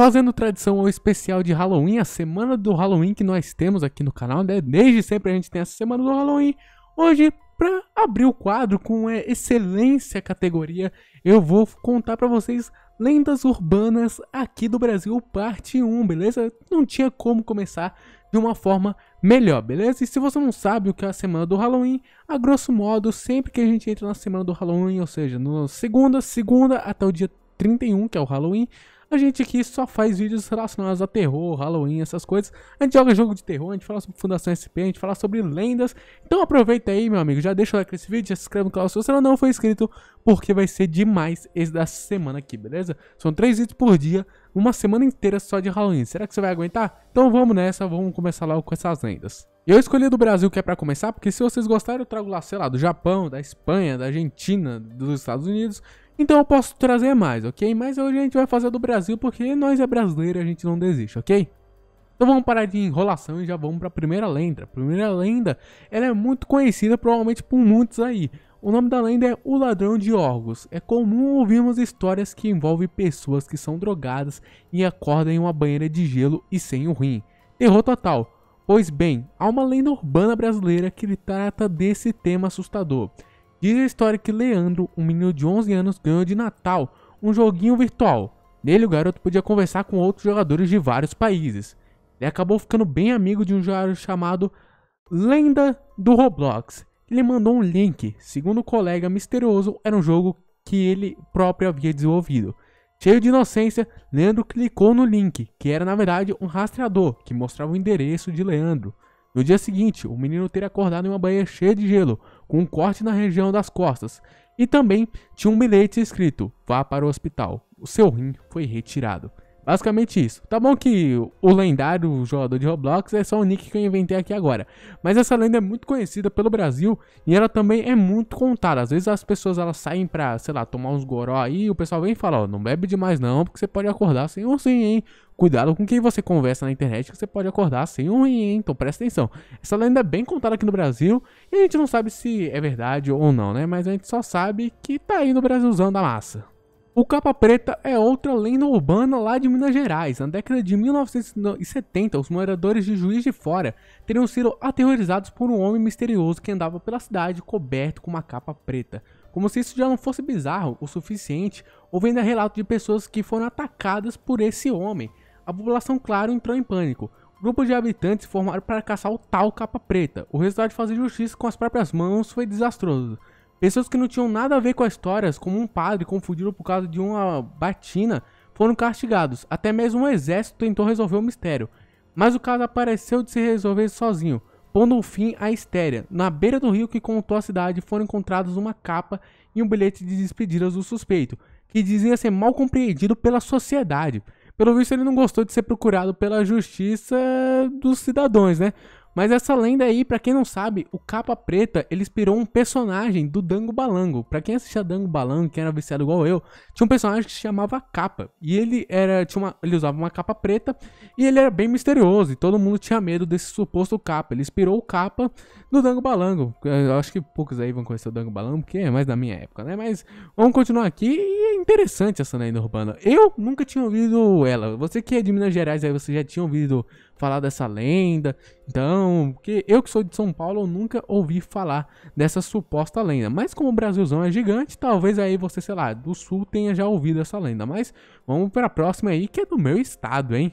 Fazendo tradição ao especial de Halloween, a semana do Halloween que nós temos aqui no canal, né? Desde sempre a gente tem essa semana do Halloween. Hoje, para abrir o quadro com é, excelência categoria, eu vou contar para vocês lendas urbanas aqui do Brasil, parte 1, beleza? Não tinha como começar de uma forma melhor, beleza? E se você não sabe o que é a semana do Halloween, a grosso modo, sempre que a gente entra na semana do Halloween, ou seja, no segunda, segunda até o dia 31, que é o Halloween, a gente aqui só faz vídeos relacionados a terror, Halloween, essas coisas. A gente joga jogo de terror, a gente fala sobre Fundação SP, a gente fala sobre lendas. Então aproveita aí, meu amigo. Já deixa o like nesse vídeo, já se inscreve no canal se você não foi inscrito, porque vai ser demais esse da semana aqui, beleza? São três vídeos por dia, uma semana inteira só de Halloween. Será que você vai aguentar? Então vamos nessa, vamos começar logo com essas lendas. Eu escolhi do Brasil que é para começar, porque se vocês gostarem eu trago lá, sei lá, do Japão, da Espanha, da Argentina, dos Estados Unidos então eu posso trazer mais, ok? Mas hoje a gente vai fazer do Brasil porque nós é brasileiro e a gente não desiste, ok? Então vamos parar de enrolação e já vamos para a primeira lenda. A primeira lenda, ela é muito conhecida provavelmente por muitos aí. O nome da lenda é O Ladrão de Órgãos. É comum ouvirmos histórias que envolvem pessoas que são drogadas e acordam em uma banheira de gelo e sem o rim. Terror total. Pois bem, há uma lenda urbana brasileira que trata desse tema assustador. Diz a história que Leandro, um menino de 11 anos, ganhou de Natal um joguinho virtual. Nele, o garoto podia conversar com outros jogadores de vários países. Ele acabou ficando bem amigo de um jogador chamado Lenda do Roblox. Ele mandou um link, segundo o um colega misterioso, era um jogo que ele próprio havia desenvolvido. Cheio de inocência, Leandro clicou no link, que era na verdade um rastreador que mostrava o endereço de Leandro. No dia seguinte, o menino teria acordado em uma banheira cheia de gelo, com um corte na região das costas, e também tinha um bilhete escrito: Vá para o hospital. O seu rim foi retirado. Basicamente isso. Tá bom que o lendário jogador de Roblox é só o nick que eu inventei aqui agora. Mas essa lenda é muito conhecida pelo Brasil e ela também é muito contada. Às vezes as pessoas elas saem pra, sei lá, tomar uns goró aí e o pessoal vem e fala, ó, não bebe demais não, porque você pode acordar sem ursinho, hein? Cuidado com quem você conversa na internet que você pode acordar sem um rim, então presta atenção. Essa lenda é bem contada aqui no Brasil e a gente não sabe se é verdade ou não, né? Mas a gente só sabe que tá aí no Brasilzão da massa. O Capa Preta é outra lenda urbana lá de Minas Gerais. Na década de 1970, os moradores de Juiz de Fora teriam sido aterrorizados por um homem misterioso que andava pela cidade coberto com uma capa preta. Como se isso já não fosse bizarro o suficiente, houve ainda relato de pessoas que foram atacadas por esse homem. A população, claro, entrou em pânico. Grupos de habitantes se formaram para caçar o tal capa preta. O resultado de fazer justiça com as próprias mãos foi desastroso. Pessoas que não tinham nada a ver com as histórias, como um padre confundido por causa de uma batina, foram castigados. Até mesmo o um exército tentou resolver o mistério. Mas o caso apareceu de se resolver sozinho, pondo um fim à histéria. Na beira do rio que contou a cidade foram encontrados uma capa e um bilhete de despedidas do suspeito, que dizia ser mal compreendido pela sociedade. Pelo visto, ele não gostou de ser procurado pela justiça dos cidadãos, né? Mas essa lenda aí, para quem não sabe, o Capa Preta, ele inspirou um personagem do Dango Balango. Para quem assistia Dango Balango, quem era viciado igual eu, tinha um personagem que se chamava Capa. E ele era, tinha uma, ele usava uma capa preta e ele era bem misterioso e todo mundo tinha medo desse suposto Capa. Ele inspirou o Capa do Dango Balango. Eu acho que poucos aí vão conhecer o Dango Balango, porque é mais da minha época, né? Mas vamos continuar aqui e interessante essa lenda urbana. Eu nunca tinha ouvido ela. Você que é de Minas Gerais, aí você já tinha ouvido falar dessa lenda. Então, porque eu que sou de São Paulo, eu nunca ouvi falar dessa suposta lenda. Mas como o Brasilzão é gigante, talvez aí você, sei lá, do sul tenha já ouvido essa lenda. Mas vamos para a próxima aí, que é do meu estado, hein?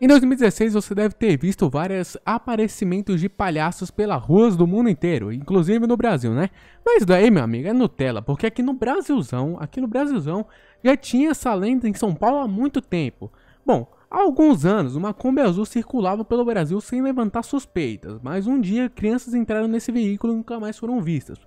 Em 2016, você deve ter visto vários aparecimentos de palhaços pelas ruas do mundo inteiro, inclusive no Brasil, né? Mas daí, meu amigo, é Nutella, porque aqui no Brasilzão, aqui no Brasilzão, já tinha essa lenda em São Paulo há muito tempo. Bom, há alguns anos, uma Kombi azul circulava pelo Brasil sem levantar suspeitas, mas um dia crianças entraram nesse veículo e nunca mais foram vistas.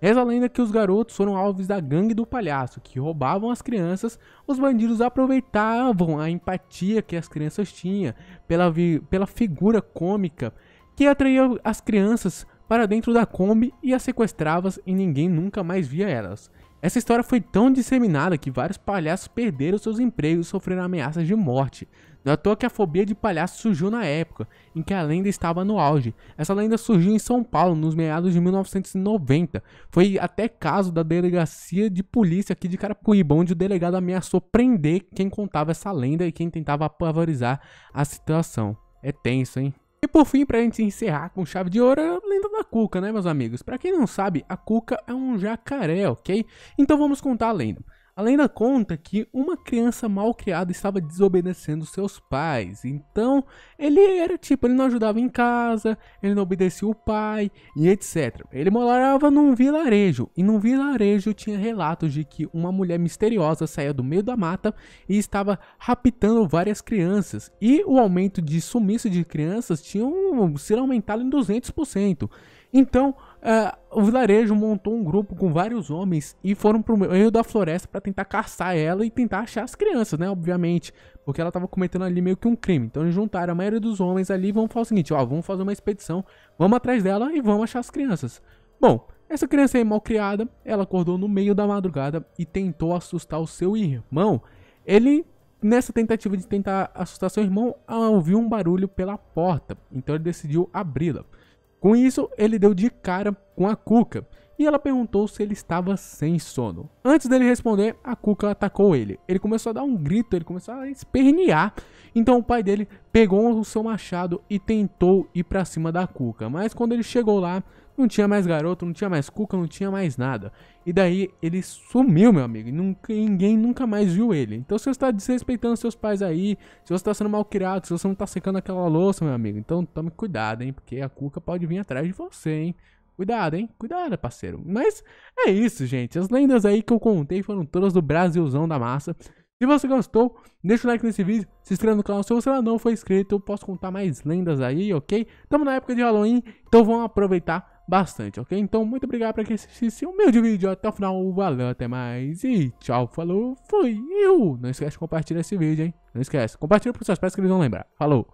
Reza a lenda que os garotos foram alvos da gangue do palhaço, que roubavam as crianças. Os bandidos aproveitavam a empatia que as crianças tinham pela, pela figura cômica que atraía as crianças para dentro da Kombi e as sequestrava e ninguém nunca mais via elas. Essa história foi tão disseminada que vários palhaços perderam seus empregos e sofreram ameaças de morte. Não é à toa que a fobia de palhaço surgiu na época em que a lenda estava no auge. Essa lenda surgiu em São Paulo nos meados de 1990. Foi até caso da delegacia de polícia aqui de Carapicuíba, onde o delegado ameaçou prender quem contava essa lenda e quem tentava apavorizar a situação. É tenso, hein? E por fim, pra gente encerrar com chave de ouro, é a lenda da Cuca, né, meus amigos? Pra quem não sabe, a Cuca é um jacaré, ok? Então vamos contar a lenda. Além da conta que uma criança mal criada estava desobedecendo seus pais. Então, ele era tipo, ele não ajudava em casa, ele não obedecia o pai e etc. Ele morava num vilarejo e num vilarejo tinha relatos de que uma mulher misteriosa saía do meio da mata e estava raptando várias crianças. E o aumento de sumiço de crianças tinha um, aumentado em 200%. Então, Uh, o vilarejo montou um grupo com vários homens e foram pro meio da floresta para tentar caçar ela e tentar achar as crianças, né? Obviamente, porque ela tava cometendo ali meio que um crime. Então eles juntaram a maioria dos homens ali e vão falar o seguinte: ó, vamos fazer uma expedição, vamos atrás dela e vamos achar as crianças. Bom, essa criança aí mal criada, ela acordou no meio da madrugada e tentou assustar o seu irmão. Ele Nessa tentativa de tentar assustar seu irmão, ouviu um barulho pela porta, então ele decidiu abri-la. Com isso, ele deu de cara com a Cuca e ela perguntou se ele estava sem sono. Antes dele responder, a Cuca atacou ele. Ele começou a dar um grito, ele começou a espernear. Então o pai dele pegou o seu machado e tentou ir para cima da Cuca, mas quando ele chegou lá, não tinha mais garoto, não tinha mais Cuca, não tinha mais nada. E daí ele sumiu, meu amigo. E nunca, ninguém nunca mais viu ele. Então se você está desrespeitando seus pais aí, se você está sendo mal criado, se você não está secando aquela louça, meu amigo, então tome cuidado, hein? Porque a Cuca pode vir atrás de você, hein? Cuidado, hein? Cuidado, parceiro. Mas é isso, gente. As lendas aí que eu contei foram todas do Brasilzão da Massa. Se você gostou, deixa o like nesse vídeo, se inscreva no canal. Se você não for inscrito, eu posso contar mais lendas aí, ok? Estamos na época de Halloween, então vamos aproveitar bastante, ok? Então, muito obrigado por assistir o meu vídeo até o final. Valeu, até mais e tchau, falou, fui eu! Não esquece de compartilhar esse vídeo, hein? Não esquece, compartilha os seus pais que eles vão lembrar. Falou!